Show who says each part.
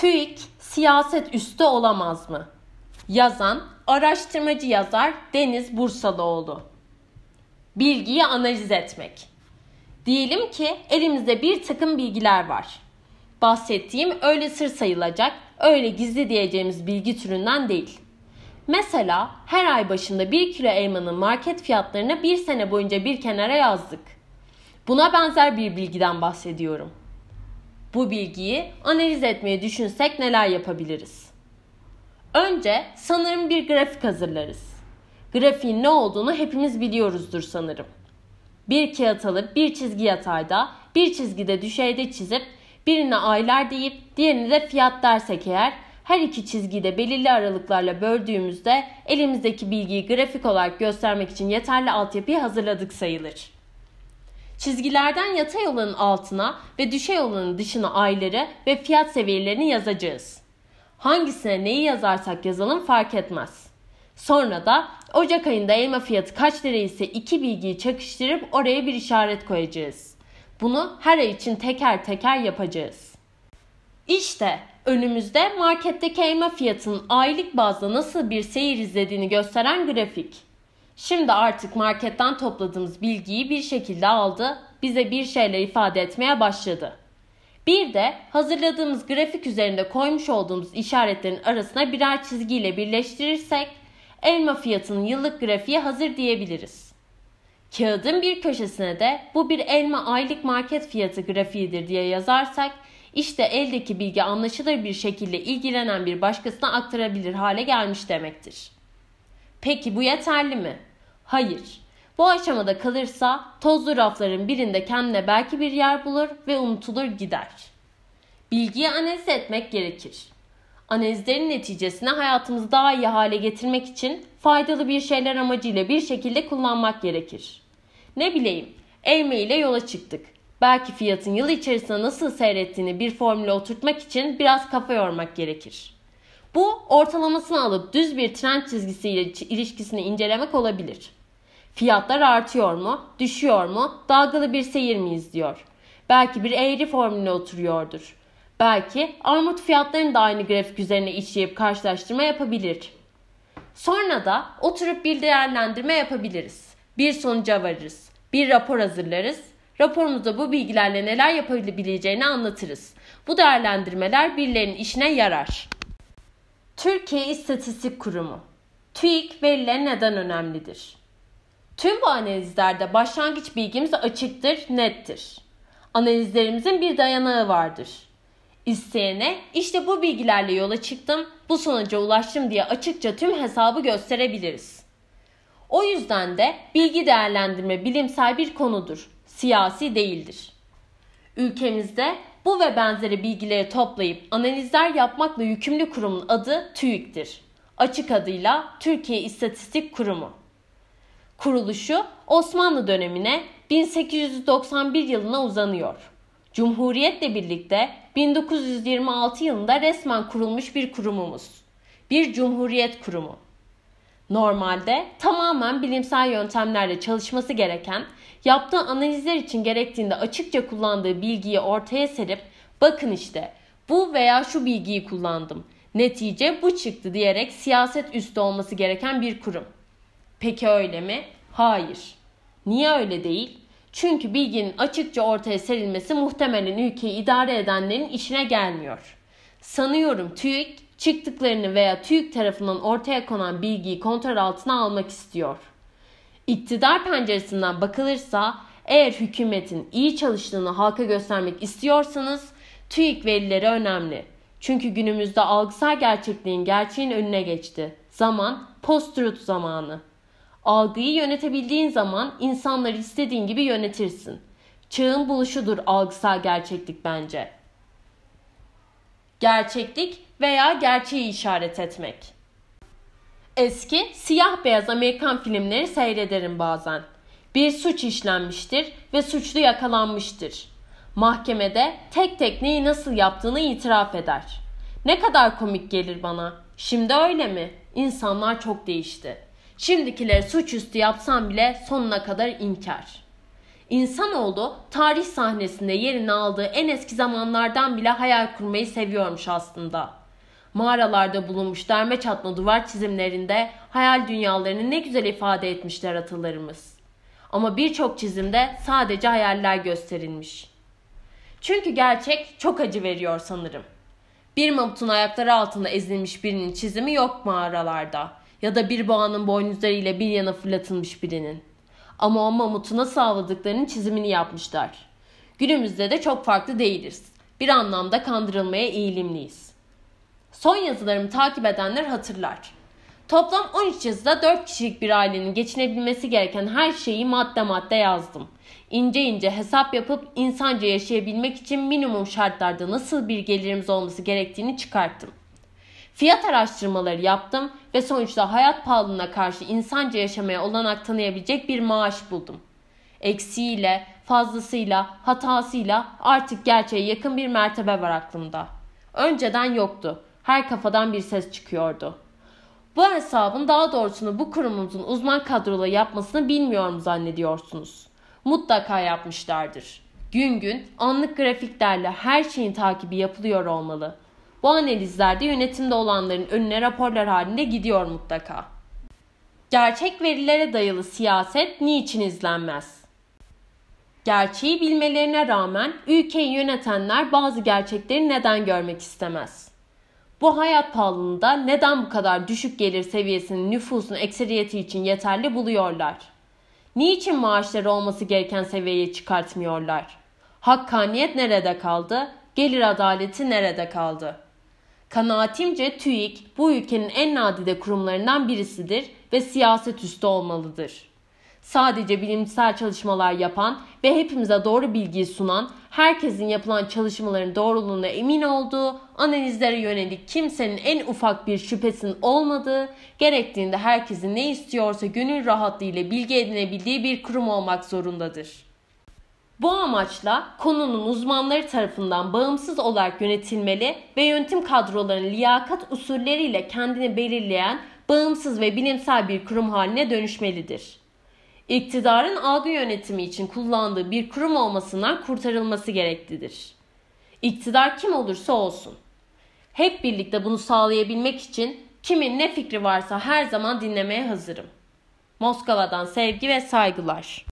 Speaker 1: TÜİK siyaset üstü olamaz mı? Yazan araştırmacı yazar Deniz Bursalıoğlu. Bilgiyi analiz etmek. Diyelim ki elimizde bir takım bilgiler var. Bahsettiğim öyle sır sayılacak, öyle gizli diyeceğimiz bilgi türünden değil. Mesela her ay başında 1 kilo elmanın market fiyatlarını bir sene boyunca bir kenara yazdık. Buna benzer bir bilgiden bahsediyorum. Bu bilgiyi analiz etmeye düşünsek neler yapabiliriz? Önce sanırım bir grafik hazırlarız. Grafiğin ne olduğunu hepimiz biliyoruzdur sanırım. Bir kağıt alıp bir çizgi yatayda, bir çizgide düşeyde çizip birine aylar deyip diğerini de fiyat dersek eğer her iki çizgiyi de belirli aralıklarla böldüğümüzde elimizdeki bilgiyi grafik olarak göstermek için yeterli altyapıyı hazırladık sayılır. Çizgilerden yatay olanın altına ve düşey olanın dışına ayları ve fiyat seviyelerini yazacağız. Hangisine neyi yazarsak yazalım fark etmez. Sonra da Ocak ayında elma fiyatı kaç lira ise iki bilgiyi çakıştırıp oraya bir işaret koyacağız. Bunu her ay için teker teker yapacağız. İşte önümüzde marketteki elma fiyatının aylık bazda nasıl bir seyir izlediğini gösteren grafik. Şimdi artık marketten topladığımız bilgiyi bir şekilde aldı, bize bir şeyler ifade etmeye başladı. Bir de hazırladığımız grafik üzerinde koymuş olduğumuz işaretlerin arasına birer çizgiyle birleştirirsek elma fiyatının yıllık grafiği hazır diyebiliriz. Kağıdın bir köşesine de bu bir elma aylık market fiyatı grafiğidir diye yazarsak işte eldeki bilgi anlaşılır bir şekilde ilgilenen bir başkasına aktarabilir hale gelmiş demektir. Peki bu yeterli mi? Hayır. Bu aşamada kalırsa tozlu rafların birinde kendine belki bir yer bulur ve unutulur gider. Bilgiyi analiz etmek gerekir. Analizlerin neticesini hayatımızı daha iyi hale getirmek için faydalı bir şeyler amacıyla bir şekilde kullanmak gerekir. Ne bileyim, Elme ile yola çıktık. Belki fiyatın yıl içerisinde nasıl seyrettiğini bir formüle oturtmak için biraz kafa yormak gerekir. Bu ortalamasını alıp düz bir trend çizgisiyle ilişkisini incelemek olabilir.'' Fiyatlar artıyor mu? Düşüyor mu? Dalgalı bir seyir mi izliyor? Belki bir eğri formülüne oturuyordur. Belki armut fiyatlarını da aynı grafik üzerine işleyip karşılaştırma yapabilir. Sonra da oturup bir değerlendirme yapabiliriz. Bir sonuca varırız. Bir rapor hazırlarız. Raporumuzda bu bilgilerle neler yapabileceğini anlatırız. Bu değerlendirmeler birilerinin işine yarar. Türkiye İstatistik Kurumu TÜİK veriler neden önemlidir? Tüm bu analizlerde başlangıç bilgimiz açıktır, nettir. Analizlerimizin bir dayanağı vardır. İsteyene işte bu bilgilerle yola çıktım, bu sonuca ulaştım diye açıkça tüm hesabı gösterebiliriz. O yüzden de bilgi değerlendirme bilimsel bir konudur, siyasi değildir. Ülkemizde bu ve benzeri bilgileri toplayıp analizler yapmakla yükümlü kurumun adı TÜİK'tir. Açık adıyla Türkiye İstatistik Kurumu kuruluşu Osmanlı dönemine 1891 yılına uzanıyor. Cumhuriyetle birlikte 1926 yılında resmen kurulmuş bir kurumumuz. Bir cumhuriyet kurumu. Normalde tamamen bilimsel yöntemlerle çalışması gereken, yaptığı analizler için gerektiğinde açıkça kullandığı bilgiyi ortaya serip bakın işte bu veya şu bilgiyi kullandım. Netice bu çıktı diyerek siyaset üstü olması gereken bir kurum. Peki öyle mi? Hayır. Niye öyle değil? Çünkü bilginin açıkça ortaya serilmesi muhtemelen ülkeyi idare edenlerin işine gelmiyor. Sanıyorum TÜİK çıktıklarını veya TÜİK tarafından ortaya konan bilgiyi kontrol altına almak istiyor. İktidar penceresinden bakılırsa eğer hükümetin iyi çalıştığını halka göstermek istiyorsanız TÜİK verileri önemli. Çünkü günümüzde algısal gerçekliğin gerçeğin önüne geçti. Zaman post zamanı. Algıyı yönetebildiğin zaman insanları istediğin gibi yönetirsin. Çağın buluşudur algısal gerçeklik bence. Gerçeklik veya gerçeği işaret etmek. Eski siyah beyaz Amerikan filmleri seyrederim bazen. Bir suç işlenmiştir ve suçlu yakalanmıştır. Mahkemede tek tek neyi nasıl yaptığını itiraf eder. Ne kadar komik gelir bana. Şimdi öyle mi? İnsanlar çok değişti.'' Şimdikileri suçüstü yapsam bile sonuna kadar inkar. İnsanoğlu tarih sahnesinde yerini aldığı en eski zamanlardan bile hayal kurmayı seviyormuş aslında. Mağaralarda bulunmuş derme çatma duvar çizimlerinde hayal dünyalarını ne güzel ifade etmişler atalarımız. Ama birçok çizimde sadece hayaller gösterilmiş. Çünkü gerçek çok acı veriyor sanırım. Bir mamutun ayakları altında ezilmiş birinin çizimi yok mağaralarda ya da bir boğanın boynuzlarıyla bir yana fırlatılmış birinin. Ama o mamutu nasıl çizimini yapmışlar. Günümüzde de çok farklı değiliz. Bir anlamda kandırılmaya eğilimliyiz. Son yazılarımı takip edenler hatırlar. Toplam 13 yazıda 4 kişilik bir ailenin geçinebilmesi gereken her şeyi madde madde yazdım. İnce ince hesap yapıp insanca yaşayabilmek için minimum şartlarda nasıl bir gelirimiz olması gerektiğini çıkarttım. Fiyat araştırmaları yaptım ve sonuçta hayat pahalılığına karşı insanca yaşamaya olanak tanıyabilecek bir maaş buldum. Eksiğiyle, fazlasıyla, hatasıyla artık gerçeğe yakın bir mertebe var aklımda. Önceden yoktu. Her kafadan bir ses çıkıyordu. Bu hesabın daha doğrusunu bu kurumumuzun uzman kadrola yapmasını bilmiyorum zannediyorsunuz. Mutlaka yapmışlardır. Gün gün anlık grafiklerle her şeyin takibi yapılıyor olmalı. Bu analizlerde yönetimde olanların önüne raporlar halinde gidiyor mutlaka. Gerçek verilere dayalı siyaset niçin izlenmez? Gerçeği bilmelerine rağmen ülkeyi yönetenler bazı gerçekleri neden görmek istemez? Bu hayat pahalılığında neden bu kadar düşük gelir seviyesinin nüfusun ekseriyeti için yeterli buluyorlar? Niçin maaşları olması gereken seviyeye çıkartmıyorlar? Hakkaniyet nerede kaldı? Gelir adaleti nerede kaldı? Kanaatimce TÜİK bu ülkenin en nadide kurumlarından birisidir ve siyaset üstü olmalıdır. Sadece bilimsel çalışmalar yapan ve hepimize doğru bilgiyi sunan, herkesin yapılan çalışmaların doğruluğuna emin olduğu, analizlere yönelik kimsenin en ufak bir şüphesinin olmadığı, gerektiğinde herkesin ne istiyorsa gönül rahatlığıyla bilgi edinebildiği bir kurum olmak zorundadır. Bu amaçla konunun uzmanları tarafından bağımsız olarak yönetilmeli ve yönetim kadrolarının liyakat usulleriyle kendini belirleyen bağımsız ve bilimsel bir kurum haline dönüşmelidir. İktidarın algı yönetimi için kullandığı bir kurum olmasından kurtarılması gereklidir. İktidar kim olursa olsun. Hep birlikte bunu sağlayabilmek için kimin ne fikri varsa her zaman dinlemeye hazırım. Moskova'dan sevgi ve saygılar.